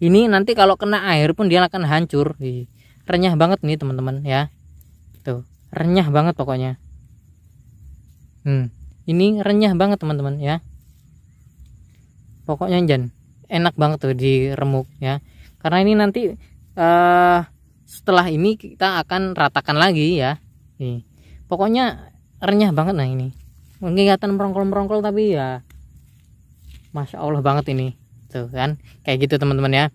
ini nanti kalau kena air pun dia akan hancur renyah banget nih teman-teman ya tuh renyah banget pokoknya hmm. ini renyah banget teman-teman ya pokoknya jen, enak banget tuh di remuk ya karena ini nanti uh, setelah ini kita akan ratakan lagi ya nih. pokoknya renyah banget nah ini kelihatan merongkol-merongkol tapi ya Masya Allah banget ini tuh gitu kan kayak gitu teman-teman ya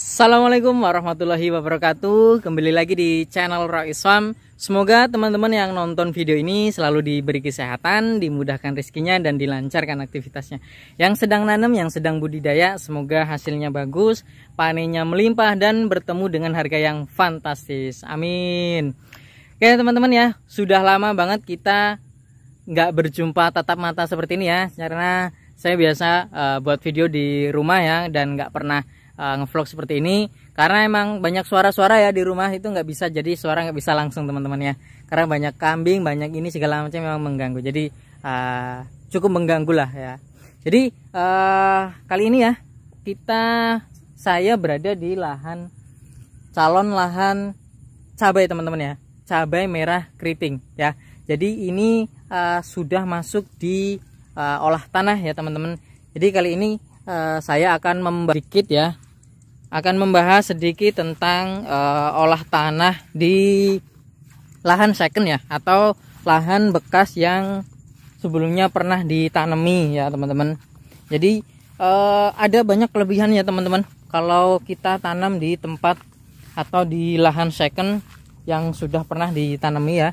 Assalamualaikum warahmatullahi wabarakatuh Kembali lagi di channel Rock Islam Semoga teman-teman yang nonton video ini selalu diberi kesehatan Dimudahkan rezekinya dan dilancarkan aktivitasnya Yang sedang nanam, yang sedang budidaya Semoga hasilnya bagus, panennya melimpah Dan bertemu dengan harga yang fantastis Amin Oke teman-teman ya, sudah lama banget kita nggak berjumpa tatap mata seperti ini ya Karena saya biasa uh, buat video di rumah ya dan nggak pernah uh, ngevlog seperti ini karena emang banyak suara-suara ya di rumah itu nggak bisa jadi suara nggak bisa langsung teman-teman ya karena banyak kambing banyak ini segala macam memang mengganggu jadi uh, cukup mengganggu lah ya jadi uh, kali ini ya kita saya berada di lahan calon lahan cabai teman-teman ya cabai merah keriting ya jadi ini uh, sudah masuk di uh, olah tanah ya teman-teman jadi kali ini uh, saya akan membahas ya akan membahas sedikit tentang uh, olah tanah di lahan second ya atau lahan bekas yang sebelumnya pernah ditanami ya teman-teman jadi uh, ada banyak kelebihan ya teman-teman kalau kita tanam di tempat atau di lahan second yang sudah pernah ditanami ya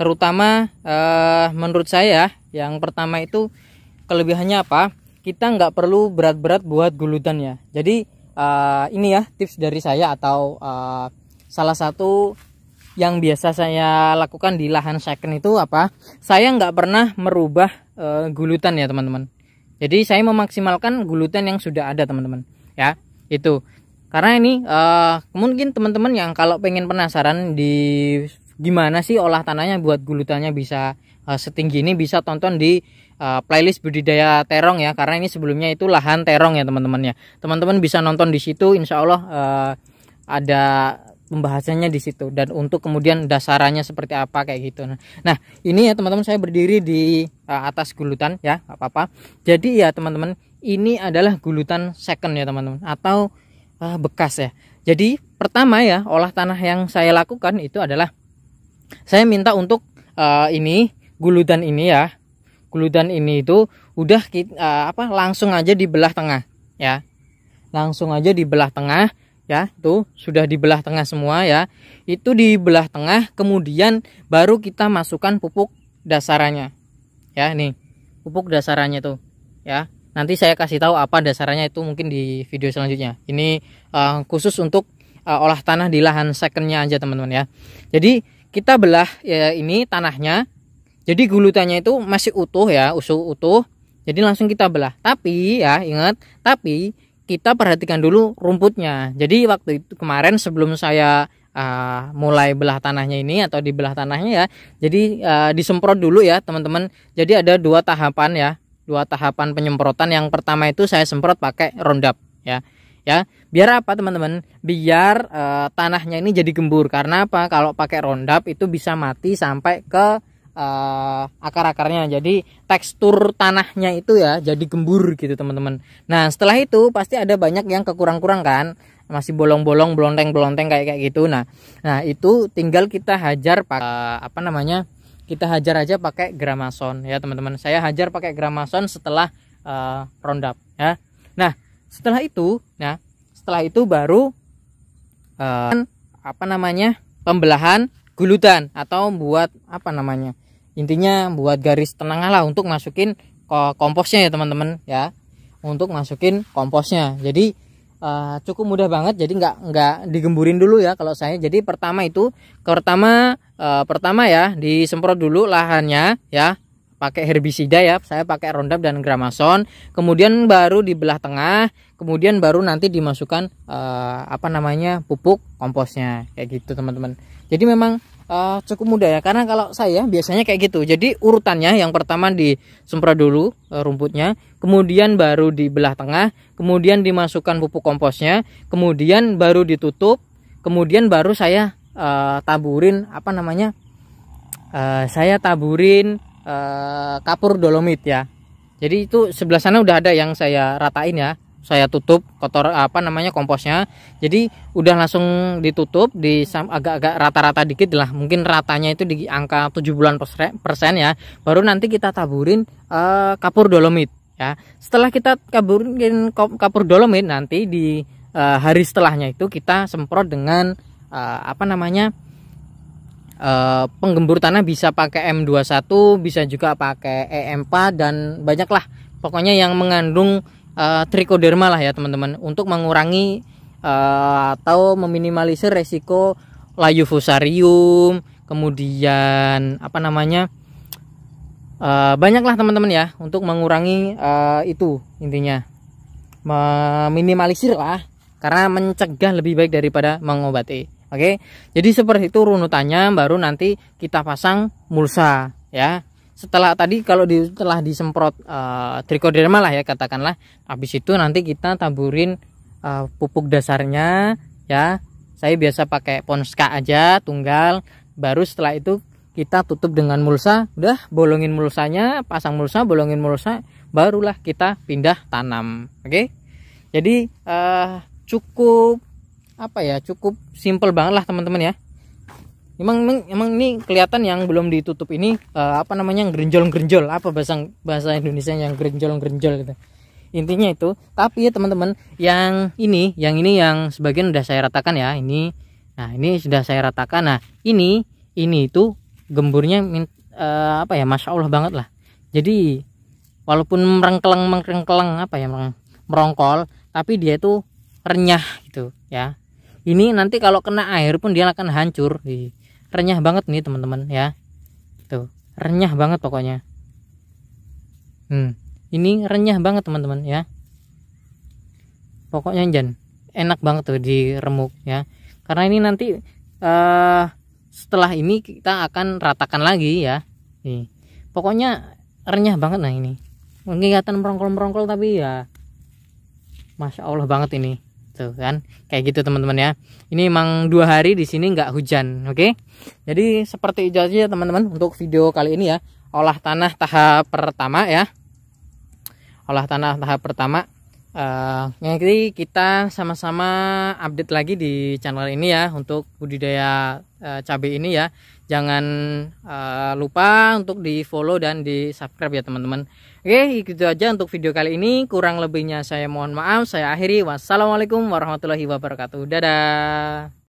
terutama eh, menurut saya yang pertama itu kelebihannya apa kita nggak perlu berat-berat buat gulutan ya jadi eh, ini ya tips dari saya atau eh, salah satu yang biasa saya lakukan di lahan second itu apa saya nggak pernah merubah eh, gulutan ya teman-teman jadi saya memaksimalkan gulutan yang sudah ada teman-teman ya itu karena ini uh, mungkin teman-teman yang kalau pengen penasaran di gimana sih olah tanahnya buat gulutannya bisa uh, setinggi ini bisa tonton di uh, playlist budidaya terong ya karena ini sebelumnya itu lahan terong ya teman-teman ya teman-teman bisa nonton di situ insya Allah uh, ada pembahasannya di situ dan untuk kemudian dasarannya seperti apa kayak gitu nah ini ya teman-teman saya berdiri di uh, atas gulutan ya nggak apa-apa jadi ya teman-teman ini adalah gulutan second ya teman-teman atau uh, bekas ya jadi pertama ya olah tanah yang saya lakukan itu adalah saya minta untuk uh, ini guludan ini ya guludan ini itu udah kita, uh, eh, apa langsung aja dibelah tengah ya langsung aja dibelah tengah ya tuh sudah dibelah tengah semua ya itu dibelah tengah kemudian baru kita masukkan pupuk dasarannya ya nih pupuk dasarannya tuh ya nanti saya kasih tahu apa dasarannya itu mungkin di video selanjutnya ini uh, khusus untuk uh, olah tanah di lahan secondnya aja teman-teman ya jadi kita belah ya ini tanahnya jadi gulutannya itu masih utuh ya usuh utuh jadi langsung kita belah tapi ya ingat tapi kita perhatikan dulu rumputnya jadi waktu itu kemarin sebelum saya uh, mulai belah tanahnya ini atau dibelah tanahnya ya jadi uh, disemprot dulu ya teman-teman jadi ada dua tahapan ya dua tahapan penyemprotan yang pertama itu saya semprot pakai roundup ya ya Biar apa teman-teman? Biar e, tanahnya ini jadi gembur. Karena apa? Kalau pakai rondap itu bisa mati sampai ke e, akar-akarnya. Jadi tekstur tanahnya itu ya jadi gembur gitu teman-teman. Nah setelah itu pasti ada banyak yang kekurang-kurang kan masih bolong-bolong blonteng-blonteng kayak kayak gitu nah nah itu tinggal kita hajar pakai eh, apa namanya kita hajar aja pakai gramason ya teman-teman saya hajar pakai gramason setelah e, roundup ya nah setelah itu nah setelah itu baru uh, apa namanya pembelahan gulutan atau buat apa namanya intinya buat garis tengah lah untuk masukin komposnya ya teman-teman ya untuk masukin komposnya jadi uh, cukup mudah banget jadi nggak nggak digemburin dulu ya kalau saya jadi pertama itu pertama uh, pertama ya disemprot dulu lahannya ya pakai herbisida ya saya pakai Roundup dan Gramason kemudian baru dibelah tengah kemudian baru nanti dimasukkan uh, apa namanya pupuk komposnya kayak gitu teman-teman jadi memang uh, cukup mudah ya karena kalau saya biasanya kayak gitu jadi urutannya yang pertama disemprot dulu uh, rumputnya kemudian baru dibelah tengah kemudian dimasukkan pupuk komposnya kemudian baru ditutup kemudian baru saya uh, taburin apa namanya uh, saya taburin Eh, kapur dolomit ya jadi itu sebelah sana udah ada yang saya ratain ya saya tutup kotor apa namanya komposnya jadi udah langsung ditutup di agak-agak rata-rata dikit lah mungkin ratanya itu di angka 7 bulan persen ya baru nanti kita taburin uh, kapur dolomit ya setelah kita taburin kapur dolomit nanti di uh, hari setelahnya itu kita semprot dengan apa namanya Eh, penggembur tanah bisa pakai M21, bisa juga pakai e EM4 dan banyaklah. Pokoknya yang mengandung uh, trichoderma lah ya teman-teman untuk mengurangi uh, atau meminimalisir resiko layu fusarium, kemudian apa namanya? Uh, banyaklah teman-teman ya untuk mengurangi uh, itu intinya. Meminimalisir lah karena mencegah lebih baik daripada mengobati. Oke. Jadi seperti itu runutannya baru nanti kita pasang mulsa ya. Setelah tadi kalau di, telah disemprot uh, trichoderma lah ya katakanlah habis itu nanti kita taburin uh, pupuk dasarnya ya. Saya biasa pakai Ponska aja tunggal baru setelah itu kita tutup dengan mulsa udah bolongin mulsanya pasang mulsa bolongin mulsa barulah kita pindah tanam oke okay? jadi eh, cukup apa ya cukup simple banget lah teman-teman ya emang, emang ini kelihatan yang belum ditutup ini uh, apa namanya grenjol grenjol apa bahasa bahasa Indonesia yang grenjol grenjol gitu intinya itu tapi ya teman-teman yang ini yang ini yang sebagian udah saya ratakan ya ini nah ini sudah saya ratakan nah ini ini itu gemburnya uh, apa ya masya allah banget lah jadi walaupun merengkeleng merengkeleng apa ya merongkol, tapi dia itu renyah gitu ya ini nanti kalau kena air pun dia akan hancur renyah banget nih teman-teman ya tuh renyah banget pokoknya hmm ini renyah banget teman-teman ya pokoknya jen enak banget tuh di remuk ya karena ini nanti uh, setelah ini kita akan ratakan lagi ya nih pokoknya renyah banget nah ini kelihatan merongkol merongkol tapi ya masya allah banget ini tuh gitu kan kayak gitu teman-teman ya ini emang dua hari di sini nggak hujan oke okay? jadi seperti itu aja teman-teman untuk video kali ini ya olah tanah tahap pertama ya olah tanah tahap pertama Uh, kita sama-sama update lagi di channel ini ya untuk budidaya eh, cabai ini ya. Jangan eh, lupa untuk di follow dan di subscribe ya teman-teman. Oke itu aja untuk video kali ini. Kurang lebihnya saya mohon maaf. Saya akhiri. Wassalamualaikum warahmatullahi wabarakatuh. Dadah.